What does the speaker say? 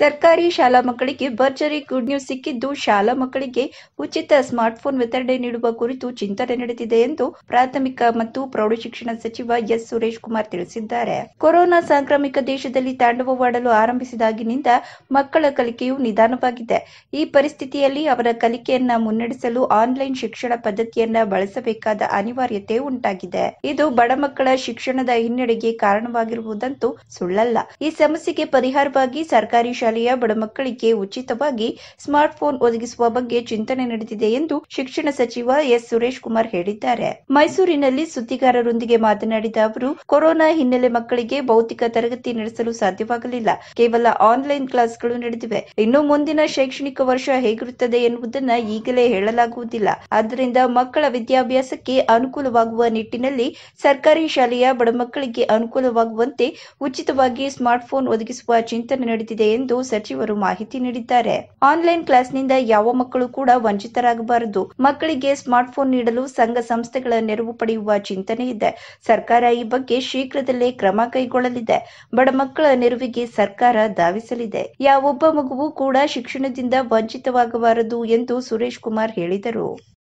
ಸರ್ಕಾರಿ ಶಾಲಾ ಮಕ್ಕಳಿಗೆ ಭರ್ಜರಿ ಗುಡ್ ನ್ಯೂಸ್ ಸಿಕ್ಕಿದ್ದು ಶಾಲಾ ಮಕ್ಕಳಿಗೆ ಉಚಿತ ಸ್ಮಾರ್ಟ್ಫೋನ್ ವಿತರಣೆ ನೀಡುವ ಕುರಿತು ಚಿಂತನೆ ನಡೆದಿದೆ ಎಂದು ಪ್ರಾಥಮಿಕ ಮತ್ತು ಪ್ರೌಢಶಿಕ್ಷಣ ಸಚಿವ ಎಸ್ ಸುರೇಶ್ ಕುಮಾರ್ ತಿಳಿಸಿದ್ದಾರೆ ಕೊರೋನಾ ಸಾಂಕ್ರಾಮಿಕ ದೇಶದಲ್ಲಿ ತಾಂಡವವಾಡಲು ಆರಂಭಿಸಿದಾಗಿನಿಂದ ಮಕ್ಕಳ ಕಲಿಕೆಯು ನಿಧಾನವಾಗಿದೆ ಈ ಪರಿಸ್ಥಿತಿಯಲ್ಲಿ ಅವರ ಕಲಿಕೆಯನ್ನ ಮುನ್ನಡೆಸಲು ಆನ್ಲೈನ್ ಶಿಕ್ಷಣ ಪದ್ಧತಿಯನ್ನ ಬಳಸಬೇಕಾದ ಅನಿವಾರ್ಯತೆ ಉಂಟಾಗಿದೆ ಇದು ಬಡ ಮಕ್ಕಳ ಶಿಕ್ಷಣದ ಹಿನ್ನಡೆಗೆ ಕಾರಣವಾಗಿರುವುದಂತೂ ಸುಳ್ಳಲ್ಲ ಈ ಸಮಸ್ಯೆಗೆ ಪರಿಹಾರವಾಗಿ ಸರ್ಕಾರಿ ಶಾಲೆಯ ಮಕ್ಕಳಿಗೆ ಉಚಿತವಾಗಿ ಸ್ಮಾರ್ಟ್ಫೋನ್ ಒದಗಿಸುವ ಬಗ್ಗೆ ಚಿಂತನೆ ನಡೆದಿದೆ ಎಂದು ಶಿಕ್ಷಣ ಸಚಿವ ಎಸ್ ಸುರೇಶ್ ಕುಮಾರ್ ಹೇಳಿದ್ದಾರೆ ಮೈಸೂರಿನಲ್ಲಿ ಸುದ್ದಿಗಾರರೊಂದಿಗೆ ಮಾತನಾಡಿದ ಅವರು ಕೊರೋನಾ ಹಿನ್ನೆಲೆ ಮಕ್ಕಳಿಗೆ ಭೌತಿಕ ತರಗತಿ ನಡೆಸಲು ಸಾಧ್ಯವಾಗಲಿಲ್ಲ ಕೇವಲ ಆನ್ಲೈನ್ ಕ್ಲಾಸ್ಗಳು ನಡೆದಿವೆ ಇನ್ನು ಮುಂದಿನ ಶೈಕ್ಷಣಿಕ ವರ್ಷ ಹೇಗಿರುತ್ತದೆ ಎನ್ನುವುದನ್ನು ಈಗಲೇ ಹೇಳಲಾಗುವುದಿಲ್ಲ ಆದ್ದರಿಂದ ಮಕ್ಕಳ ವಿದ್ಯಾಭ್ಯಾಸಕ್ಕೆ ಅನುಕೂಲವಾಗುವ ನಿಟ್ಟಿನಲ್ಲಿ ಸರ್ಕಾರಿ ಶಾಲೆಯ ಬಡ ಮಕ್ಕಳಿಗೆ ಅನುಕೂಲವಾಗುವಂತೆ ಉಚಿತವಾಗಿ ಸ್ಮಾರ್ಟ್ಫೋನ್ ಒದಗಿಸುವ ಚಿಂತನೆ ನಡೆದಿದೆ ಎಂದು ಸಚಿವರು ಮಾಹಿತಿ ನೀಡಿದ್ದಾರೆ ಆನ್ಲೈನ್ ಕ್ಲಾಸ್ನಿಂದ ಯಾವ ಮಕ್ಕಳು ಕೂಡ ವಂಚಿತರಾಗಬಾರದು ಮಕ್ಕಳಿಗೆ ಸ್ಮಾರ್ಟ್ ಫೋನ್ ನೀಡಲು ಸಂಘ ಸಂಸ್ಥೆಗಳ ನೆರವು ಪಡೆಯುವ ಚಿಂತನೆ ಇದೆ ಸರ್ಕಾರ ಈ ಬಗ್ಗೆ ಶೀಘ್ರದಲ್ಲೇ ಕ್ರಮ ಕೈಗೊಳ್ಳಲಿದೆ ಬಡ ಮಕ್ಕಳ ನೆರವಿಗೆ ಸರ್ಕಾರ ಧಾವಿಸಲಿದೆ ಯಾವೊಬ್ಬ ಮಗುವು ಕೂಡ ಶಿಕ್ಷಣದಿಂದ ವಂಚಿತವಾಗಬಾರದು ಎಂದು ಸುರೇಶ್ ಕುಮಾರ್ ಹೇಳಿದರು